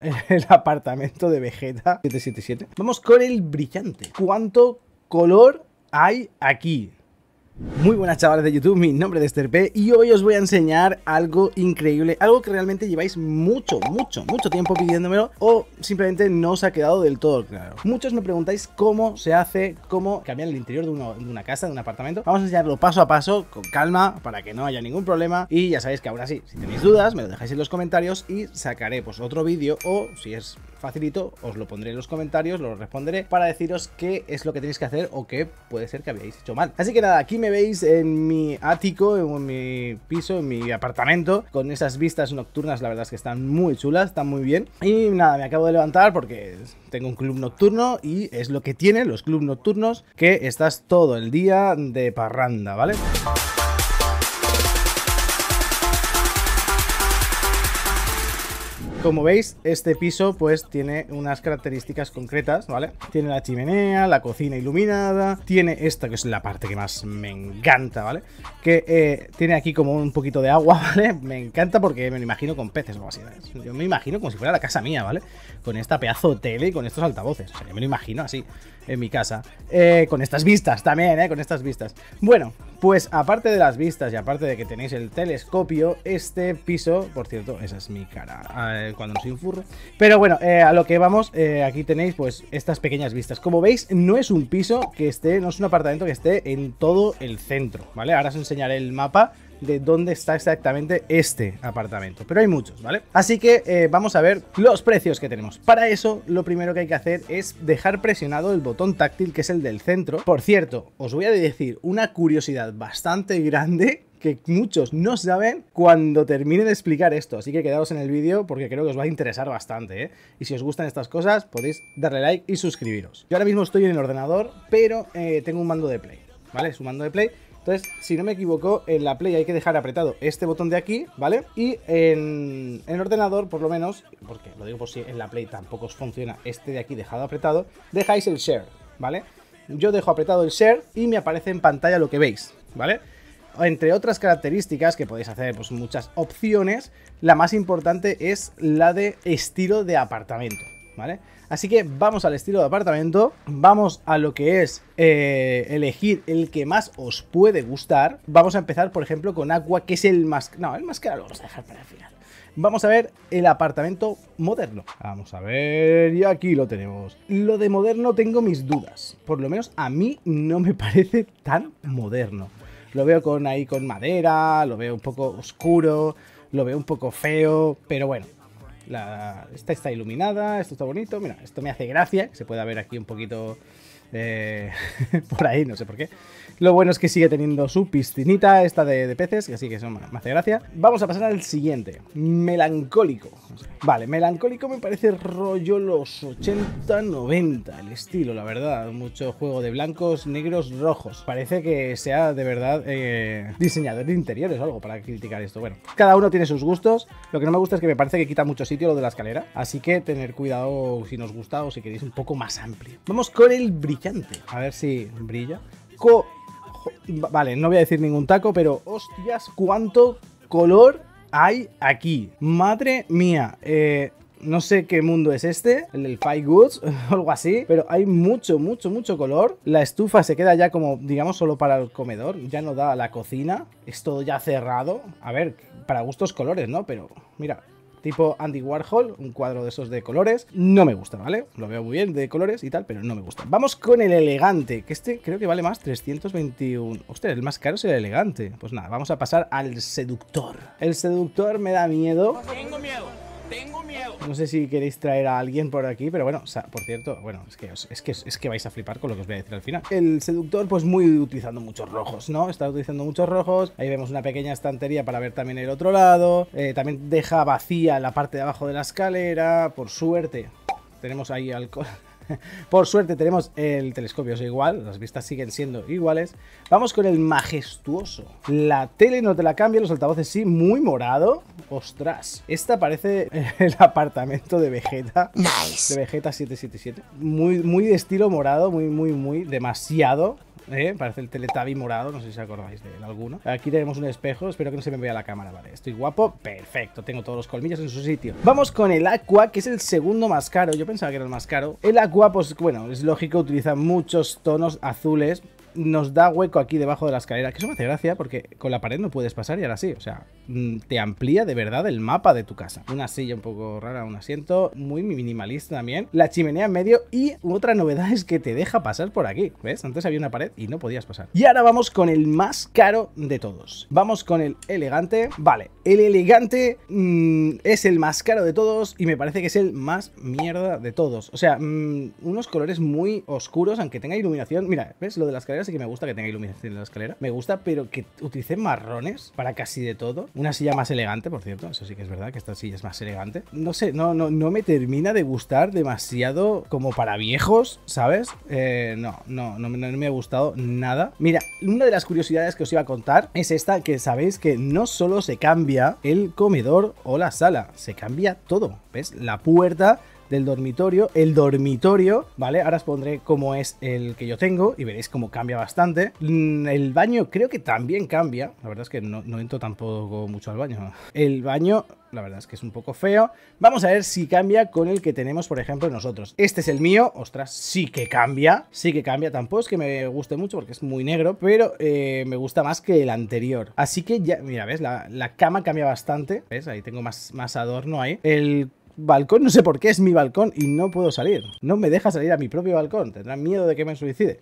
el apartamento de Vegeta 777. Vamos con el brillante. ¿Cuánto color hay aquí? Muy buenas chavales de YouTube, mi nombre es Esther y hoy os voy a enseñar algo increíble, algo que realmente lleváis mucho, mucho, mucho tiempo pidiéndomelo o simplemente no os ha quedado del todo claro. Muchos me preguntáis cómo se hace, cómo cambiar el interior de, una casa, de un apartamento. Vamos a enseñarlo paso a paso, con calma, para que no haya ningún problema y ya sabéis que ahora sí, si tenéis dudas, me lo dejáis en los comentarios y sacaré pues otro vídeo o si es facilito, os lo pondré en los comentarios, lo responderé para deciros qué es lo que tenéis que hacer o qué puede ser que habéis hecho mal. Así que nada, aquí me veis en mi ático, en mi piso, en mi apartamento, con esas vistas nocturnas, la verdad es que están muy chulas, están muy bien. Y nada, me acabo de levantar porque tengo un club nocturno y es lo que tienen los clubes nocturnos, que estás todo el día de parranda, ¿vale? Como veis, este piso pues tiene unas características concretas, ¿vale? Tiene la chimenea, la cocina iluminada, tiene esta que es la parte que más me encanta, ¿vale? Que eh, tiene aquí como un poquito de agua, ¿vale? Me encanta porque me lo imagino con peces o así, ¿vale? Yo me imagino como si fuera la casa mía, ¿vale? Con esta pedazo de tele y con estos altavoces, o sea, yo me lo imagino así en mi casa. Eh, con estas vistas también, ¿eh? Con estas vistas. Bueno, pues aparte de las vistas y aparte de que tenéis el telescopio, este piso, por cierto, esa es mi cara eh, cuando cuando se furro. Pero bueno, eh, a lo que vamos, eh, aquí tenéis pues estas pequeñas vistas. Como veis, no es un piso que esté, no es un apartamento que esté en todo el centro, ¿vale? Ahora os enseñaré el mapa de dónde está exactamente este apartamento. Pero hay muchos, ¿vale? Así que eh, vamos a ver los precios que tenemos. Para eso, lo primero que hay que hacer es dejar presionado el botón táctil, que es el del centro. Por cierto, os voy a decir una curiosidad bastante grande que muchos no saben cuando termine de explicar esto. Así que quedaos en el vídeo porque creo que os va a interesar bastante. ¿eh? Y si os gustan estas cosas, podéis darle like y suscribiros. Yo ahora mismo estoy en el ordenador, pero eh, tengo un mando de Play. ¿Vale? Es un mando de Play entonces, si no me equivoco, en la Play hay que dejar apretado este botón de aquí, ¿vale? Y en, el ordenador, por lo menos, porque lo digo por si en la Play tampoco os funciona este de aquí dejado apretado, dejáis el Share, ¿vale? Yo dejo apretado el Share y me aparece en pantalla lo que veis, ¿vale? Entre otras características que podéis hacer, pues muchas opciones, la más importante es la de estilo de apartamento. Así que vamos al estilo de apartamento, vamos a lo que es eh, elegir el que más os puede gustar. Vamos a empezar, por ejemplo, con Aqua, que es el más... No, el más caro lo vamos a dejar para el final. Vamos a ver el apartamento moderno. Vamos a ver, y aquí lo tenemos. Lo de moderno tengo mis dudas. Por lo menos a mí no me parece tan moderno. Lo veo con ahí con madera, lo veo un poco oscuro, lo veo un poco feo, pero bueno, la, esta está iluminada, esto está bonito. Mira, esto me hace gracia, se pueda ver aquí un poquito por ahí, no sé por qué. Lo bueno es que sigue teniendo su piscinita esta de, peces, que así que eso me hace gracia. Vamos a pasar al siguiente, melancólico. Vale, melancólico me parece rollo los 80-90, el estilo, la verdad. Mucho juego de blancos, negros, rojos. Parece que sea de verdad eh, diseñador de interiores o algo para criticar esto. Bueno, cada uno tiene sus gustos. Lo que no me gusta es que me parece que quita mucho sitio lo de la escalera, así que tener cuidado si nos gusta o si queréis un poco más amplio. Vamos con el brillo a ver si brilla. vale, no voy a decir ningún taco, pero hostias, cuánto color hay aquí. Madre mía, eh, no sé qué mundo es este, el del Five Goods o algo así, pero hay mucho, mucho, mucho color. La estufa se queda ya como, digamos, solo para el comedor, ya no da la cocina, es todo ya cerrado. A ver, para gustos colores, ¿no? Pero mira, tipo Andy Warhol, un cuadro de esos de colores. No me gusta, ¿vale? Lo veo muy bien de colores y tal, pero no me gusta. Vamos con el elegante, que este creo que vale más, 321. Ostras, el más caro es el elegante. Pues nada, vamos a pasar al seductor. El seductor me da miedo. Tengo miedo. Tengo miedo. No sé si queréis traer a alguien por aquí, pero bueno, por cierto, bueno, es que, es que, es que vais a flipar con lo que os voy a decir al final. El seductor, pues muy utilizando muchos rojos, ¿no? Está utilizando muchos rojos. Ahí vemos una pequeña estantería para ver también el otro lado. Eh, también deja vacía la parte de abajo de la escalera. Por suerte, tenemos ahí alcohol. Por suerte tenemos el telescopio, es igual, las vistas siguen siendo iguales. Vamos con el majestuoso. La tele no te la cambia, los altavoces sí, muy morado. Ostras, esta parece el apartamento de Vegeta. De Vegeta 777. Muy, muy de estilo morado, muy, muy, muy demasiado. ¿Eh? Parece el teletabi morado, no sé si acordáis de alguno. Aquí tenemos un espejo, espero que no se me vea la cámara, vale. Estoy guapo, perfecto, tengo todos los colmillos en su sitio. Vamos con el Aqua, que es el segundo más caro, yo pensaba que era el más caro. El Aqua, pues bueno, es lógico, utiliza muchos tonos azules nos da hueco aquí debajo de la escalera. Que eso me hace gracia porque con la pared no puedes pasar y ahora sí. O sea, mm, te amplía de verdad el mapa de tu casa. Una silla un poco rara, un asiento muy minimalista también. La chimenea en medio y otra novedad es que te deja pasar por aquí. ¿Ves? Antes había una pared y no podías pasar. Y ahora vamos con el más caro de todos. Vamos con el elegante. Vale, el elegante mm, es el más caro de todos y me parece que es el más mierda de todos. O sea, mm, unos colores muy oscuros, aunque tenga iluminación. Mira, ¿ves? Lo de las escaleras que me gusta que tenga iluminación en la escalera. Me gusta, pero que utilicen marrones para casi de todo. Una silla más elegante, por cierto. Eso sí que es verdad, que esta silla es más elegante. No sé, no, no, no me termina de gustar demasiado como para viejos, ¿sabes? Eh, no, no, no, no me ha gustado nada. Mira, una de las curiosidades que os iba a contar es esta, que sabéis que no solo se cambia el comedor o la sala, se cambia todo. ¿Ves? La puerta del dormitorio, el dormitorio, ¿vale? Ahora os pondré cómo es el que yo tengo y veréis cómo cambia bastante. Mm, el baño creo que también cambia, la verdad es que no, entro tampoco mucho al baño. El baño la verdad es que es un poco feo. Vamos a ver si cambia con el que tenemos, por ejemplo, nosotros. Este es el mío, ostras, sí que cambia, sí que cambia. Tampoco es que me guste mucho porque es muy negro, pero eh, me gusta más que el anterior. Así que ya, mira, ¿ves? La, cama cambia bastante, ¿ves? Ahí tengo más, más adorno ahí. El balcón, no sé por qué, es mi balcón y no puedo salir. No me deja salir a mi propio balcón, tendrán miedo de que me suicide.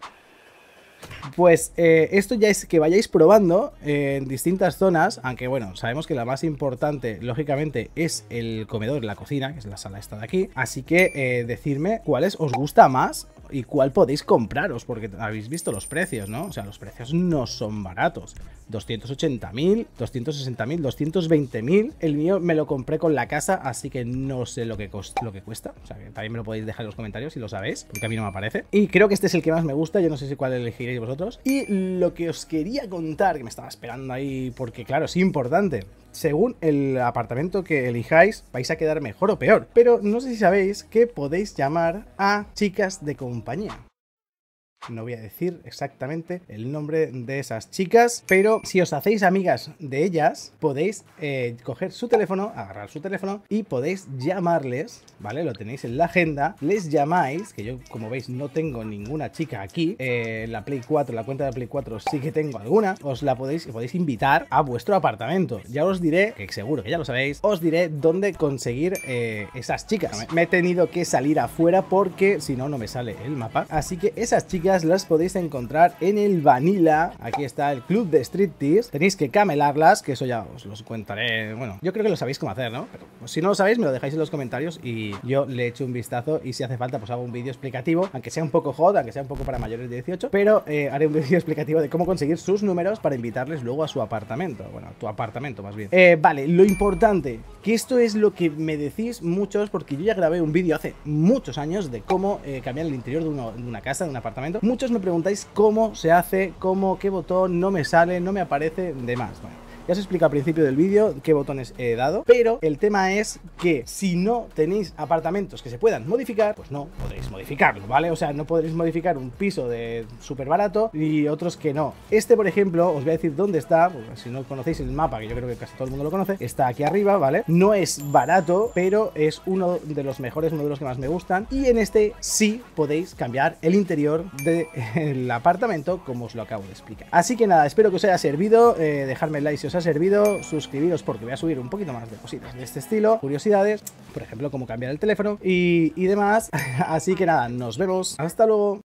Pues eh, esto ya es que vayáis probando eh, en distintas zonas, aunque bueno, sabemos que la más importante, lógicamente, es el comedor, la cocina, que es la sala esta de aquí. Así que eh, decirme cuáles os gusta más y cuál podéis compraros, porque habéis visto los precios, ¿no? O sea, los precios no son baratos. 280.000, 260.000, 220.000. El mío me lo compré con la casa, así que no sé lo que, lo que cuesta. O sea, que también me lo podéis dejar en los comentarios si lo sabéis, porque a mí no me aparece. Y creo que este es el que más me gusta, yo no sé si cuál elegiréis vosotros. Y lo que os quería contar, que me estaba esperando ahí, porque claro, es importante según el apartamento que elijáis, vais a quedar mejor o peor. Pero no sé si sabéis que podéis llamar a chicas de compañía. No voy a decir exactamente el nombre de esas chicas, pero si os hacéis amigas de ellas, podéis eh, coger su teléfono, agarrar su teléfono y podéis llamarles, ¿vale? Lo tenéis en la agenda, les llamáis, que yo como veis no tengo ninguna chica aquí, eh, la Play 4, la cuenta de Play 4 sí que tengo alguna, os la podéis, podéis invitar a vuestro apartamento. Ya os diré, que seguro que ya lo sabéis, os diré dónde conseguir eh, esas chicas. Me he tenido que salir afuera porque si no, no me sale el mapa. Así que esas chicas las podéis encontrar en el Vanilla. Aquí está el club de street striptease. Tenéis que camelarlas, que eso ya os los contaré. Bueno, yo creo que lo sabéis cómo hacer, ¿no? Pero pues, si no lo sabéis, me lo dejáis en los comentarios y yo le echo un vistazo. Y si hace falta, pues hago un vídeo explicativo, aunque sea un poco hot, aunque sea un poco para mayores de 18. Pero eh, haré un vídeo explicativo de cómo conseguir sus números para invitarles luego a su apartamento. Bueno, a tu apartamento más bien. Eh, vale, lo importante, que esto es lo que me decís muchos, porque yo ya grabé un vídeo hace muchos años de cómo eh, cambiar el interior de una casa, de un apartamento. Muchos me preguntáis cómo se hace, cómo, qué botón, no me sale, no me aparece, demás. Bueno, ya os explico al principio del vídeo qué botones he dado, pero el tema es que si no tenéis apartamentos que se puedan modificar, pues no podréis modificarlo, ¿vale? O sea, no podréis modificar un piso de súper barato y otros que no. Este, por ejemplo, os voy a decir dónde está, si no conocéis el mapa, que yo creo que casi todo el mundo lo conoce, está aquí arriba, ¿vale? No es barato, pero es uno de los mejores, uno que más me gustan. Y en este sí podéis cambiar el interior del apartamento, como os lo acabo de explicar. Así que nada, espero que os haya servido. Eh, dejadme el like si os ha servido, suscribiros porque voy a subir un poquito más de cositas de este estilo, curiosidades, por ejemplo, cómo cambiar el teléfono y, y demás. Así que nada, nos vemos. Hasta luego.